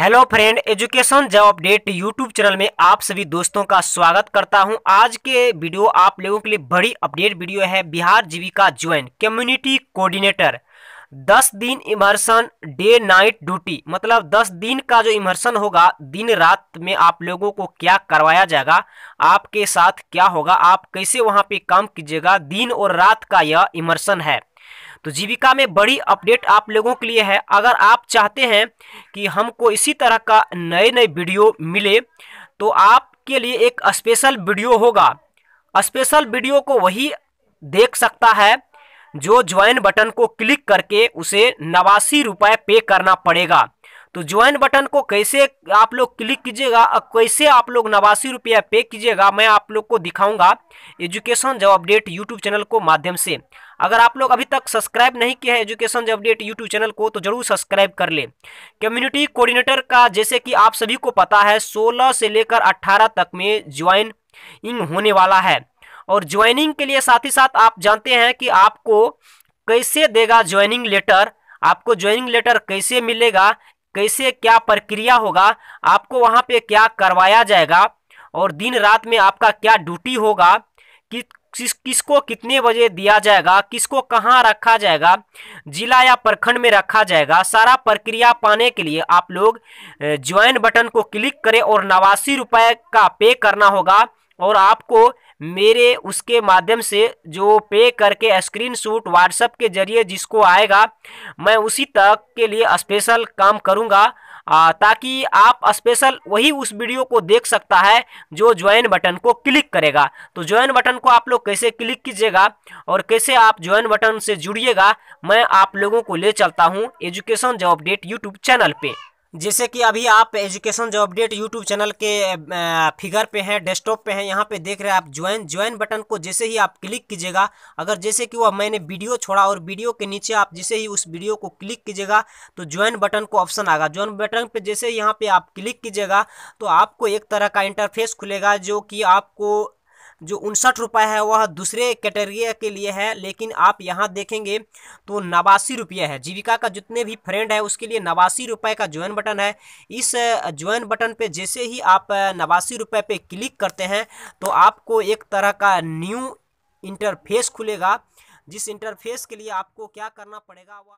hello friend education job update YouTube channel में आप सभी दोस्तों का स्वागत करता हूं आज के वीडियो आप लोगों के लिए बड़ी अपडेट वीडियो है Bihar Jeevika join community coordinator दस दिन इमर्शन डे नाइट ड्यूटी मतलब दस दिन का जो इमर्शन होगा दिन रात में आप लोगों को क्या करवाया जाएगा आपके साथ क्या होगा आप कैसे वहाँ पे काम कीजिएगा दिन और रात का यह इमर्शन है तो जीविका में बड़ी अपडेट आप लोगों के लिए है अगर आप चाहते हैं कि हमको इसी तरह का नए नए वीडियो मिले तो आपके लिए एक स्पेशल वीडियो होगा स्पेशल वीडियो को वही देख सकता है जो ज्वाइन बटन को क्लिक करके उसे नवासी रुपये पे करना पड़ेगा तो ज्वाइन बटन को कैसे आप लोग क्लिक कीजिएगा और कैसे आप लोग नवासी रुपया पे कीजिएगा मैं आप लोग को दिखाऊंगा education job update YouTube channel को माध्यम से अगर आप लोग अभी तक सब्सक्राइब नहीं किया है एजुकेशन अपडेट यूट्यूब चैनल को तो जरूर सब्सक्राइब कर लें कम्युनिटी कोऑर्डिनेटर का जैसे कि आप सभी को पता है 16 से लेकर 18 तक में ज्वाइनिंग होने वाला है और ज्वाइनिंग के लिए साथ ही साथ आप जानते हैं कि आपको कैसे देगा ज्वाइनिंग लेटर आपको ज्वाइनिंग लेटर कैसे मिलेगा कैसे क्या प्रक्रिया होगा आपको वहाँ पे क्या करवाया जाएगा और दिन रात में आपका क्या ड्यूटी होगा कि किस किसको कितने बजे दिया जाएगा किसको कहाँ रखा जाएगा जिला या प्रखंड में रखा जाएगा सारा प्रक्रिया पाने के लिए आप लोग ज्वाइन बटन को क्लिक करें और नवासी रुपये का पे करना होगा और आपको मेरे उसके माध्यम से जो पे करके स्क्रीनशॉट व्हाट्सएप के जरिए जिसको आएगा मैं उसी तक के लिए स्पेशल काम करूँगा ताकि आप स्पेशल वही उस वीडियो को देख सकता है जो ज्वाइन बटन को क्लिक करेगा तो ज्वाइन बटन को आप लोग कैसे क्लिक कीजिएगा और कैसे आप ज्वाइन बटन से जुड़िएगा मैं आप लोगों को ले चलता हूँ education job date YouTube channel पर जैसे कि अभी आप एजुकेशन जो अपडेट यूट्यूब चैनल के फिगर पे हैं डेस्कटॉप पे हैं यहाँ पे देख रहे हैं आप ज्वाइन ज्वाइन बटन को जैसे ही आप क्लिक कीजिएगा अगर जैसे कि वह मैंने वीडियो छोड़ा और वीडियो के नीचे आप जैसे ही उस वीडियो को क्लिक कीजिएगा तो ज्वाइन बटन को ऑप्शन आएगा ज्वाइन बटन पर जैसे यहाँ पर आप क्लिक कीजिएगा तो आपको एक तरह का इंटरफेस खुलेगा जो कि आपको जो उनसठ रुपये है वह दूसरे कैटेगरी के लिए है लेकिन आप यहाँ देखेंगे तो नवासी रुपये है जीविका का जितने भी फ्रेंड है उसके लिए नवासी रुपये का ज्वाइन बटन है इस ज्वाइन बटन पे जैसे ही आप नवासी रुपये पे क्लिक करते हैं तो आपको एक तरह का न्यू इंटरफेस खुलेगा जिस इंटरफेस के लिए आपको क्या करना पड़ेगा वह